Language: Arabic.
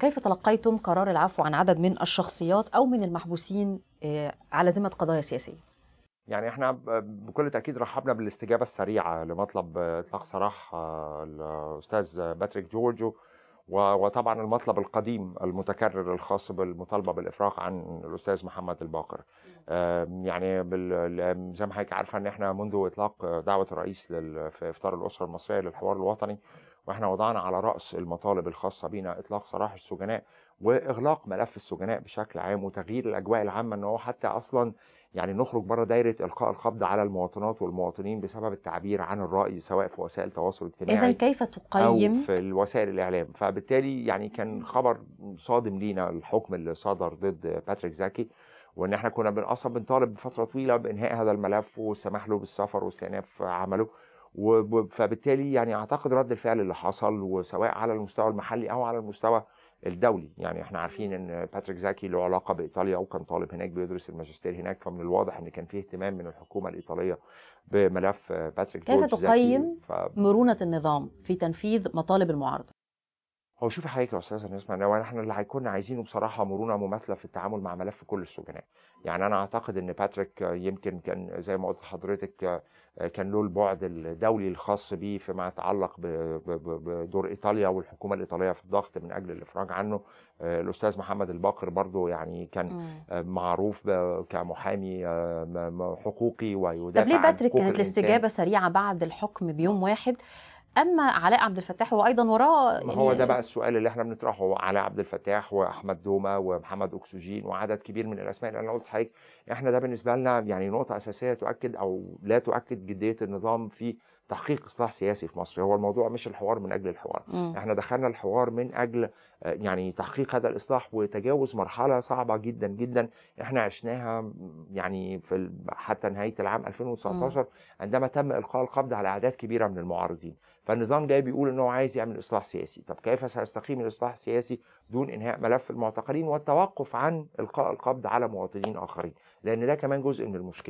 كيف تلقيتم قرار العفو عن عدد من الشخصيات او من المحبوسين آه، على ذمه قضايا سياسيه؟ يعني احنا بكل تاكيد رحبنا بالاستجابه السريعه لمطلب اطلاق سراح آه، الاستاذ باتريك جورج وطبعا المطلب القديم المتكرر الخاص بالمطالبه بالافراج عن الاستاذ محمد الباقر آه، يعني زي ما حضرتك عارفه ان احنا منذ اطلاق دعوه الرئيس في افطار الاسره المصريه للحوار الوطني واحنا وضعنا على رأس المطالب الخاصة بينا إطلاق سراح السجناء وإغلاق ملف السجناء بشكل عام وتغيير الأجواء العامة إن هو حتى أصلا يعني نخرج بره دايرة إلقاء القبض على المواطنات والمواطنين بسبب التعبير عن الرأي سواء في وسائل التواصل الاجتماعي إذا كيف تقيم أو في وسائل الإعلام فبالتالي يعني كان خبر صادم لينا الحكم اللي صدر ضد باتريك زكي وان احنا كنا اصلا بنطالب بفتره طويله بانهاء هذا الملف والسماح له بالسفر واستئناف عمله فبالتالي يعني اعتقد رد الفعل اللي حصل وسواء على المستوى المحلي او على المستوى الدولي يعني احنا عارفين ان باتريك زاكي له علاقه بايطاليا وكان طالب هناك بيدرس الماجستير هناك فمن الواضح ان كان في اهتمام من الحكومه الايطاليه بملف باتريك كيف تقيم ف... مرونه النظام في تنفيذ مطالب المعارضه هو شوفي حضرتك يا استاذه نسمه لو احنا اللي هيكون عايزينه بصراحه مرونه مماثله في التعامل مع ملف كل السجناء يعني انا اعتقد ان باتريك يمكن كان زي ما قلت لحضرتك كان له البعد الدولي الخاص به فيما يتعلق بدور ايطاليا والحكومه الايطاليه في الضغط من اجل الافراج عنه الاستاذ محمد الباقر برضه يعني كان معروف كمحامي حقوقي ويدافع طب ليه باتريك كانت الاستجابه سريعه بعد الحكم بيوم واحد اما علاء عبد الفتاح هو ايضا وراه ما يعني هو ده بقى السؤال اللي احنا بنطرحه علاء عبد الفتاح واحمد دوما ومحمد اكسجين وعدد كبير من الاسماء اللي انا قلت حضرتك احنا ده بالنسبه لنا يعني نقطه اساسيه تؤكد او لا تؤكد جديه النظام في تحقيق اصلاح سياسي في مصر هو الموضوع مش الحوار من اجل الحوار م. احنا دخلنا الحوار من اجل آه، يعني تحقيق هذا الاصلاح وتجاوز مرحله صعبه جدا جدا احنا عشناها يعني في حتى نهايه العام 2019 م. عندما تم القاء القبض على اعداد كبيره من المعارضين فالنظام جاي بيقول ان هو عايز يعمل اصلاح سياسي طب كيف سيستقيم الاصلاح السياسي دون انهاء ملف المعتقلين والتوقف عن القاء القبض على مواطنين اخرين لان ده كمان جزء من المشكله